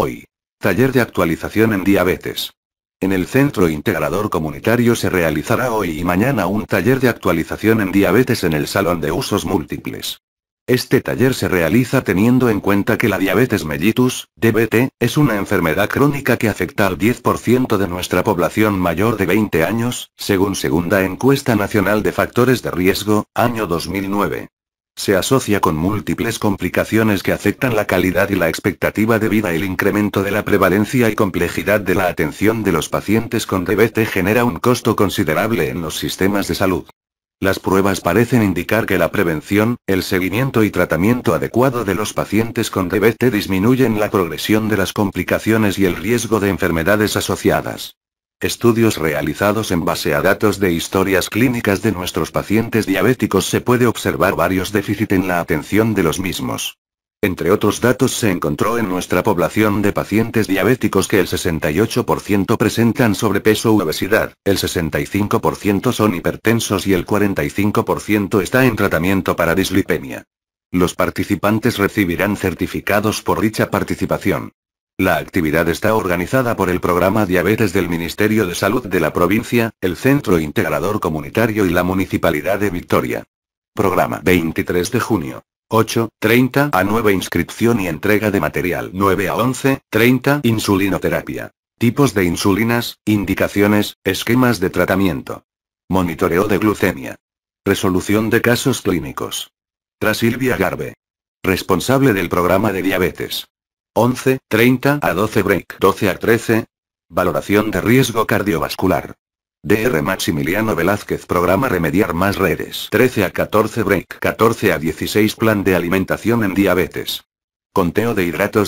Hoy. Taller de actualización en diabetes. En el Centro Integrador Comunitario se realizará hoy y mañana un taller de actualización en diabetes en el Salón de Usos Múltiples. Este taller se realiza teniendo en cuenta que la diabetes mellitus, DBT, es una enfermedad crónica que afecta al 10% de nuestra población mayor de 20 años, según segunda encuesta nacional de factores de riesgo, año 2009. Se asocia con múltiples complicaciones que afectan la calidad y la expectativa de vida. El incremento de la prevalencia y complejidad de la atención de los pacientes con DBT genera un costo considerable en los sistemas de salud. Las pruebas parecen indicar que la prevención, el seguimiento y tratamiento adecuado de los pacientes con DBT disminuyen la progresión de las complicaciones y el riesgo de enfermedades asociadas. Estudios realizados en base a datos de historias clínicas de nuestros pacientes diabéticos se puede observar varios déficits en la atención de los mismos. Entre otros datos se encontró en nuestra población de pacientes diabéticos que el 68% presentan sobrepeso u obesidad, el 65% son hipertensos y el 45% está en tratamiento para dislipemia. Los participantes recibirán certificados por dicha participación. La actividad está organizada por el programa Diabetes del Ministerio de Salud de la provincia, el Centro Integrador Comunitario y la Municipalidad de Victoria. Programa 23 de junio. 8:30 a 9 inscripción y entrega de material 9 a 11, 30 insulinoterapia. Tipos de insulinas, indicaciones, esquemas de tratamiento. Monitoreo de glucemia. Resolución de casos clínicos. Silvia Garbe. Responsable del programa de diabetes. 11, 30 a 12 break 12 a 13. Valoración de riesgo cardiovascular. DR Maximiliano Velázquez programa Remediar más redes 13 a 14 break 14 a 16 plan de alimentación en diabetes. Conteo de hidratos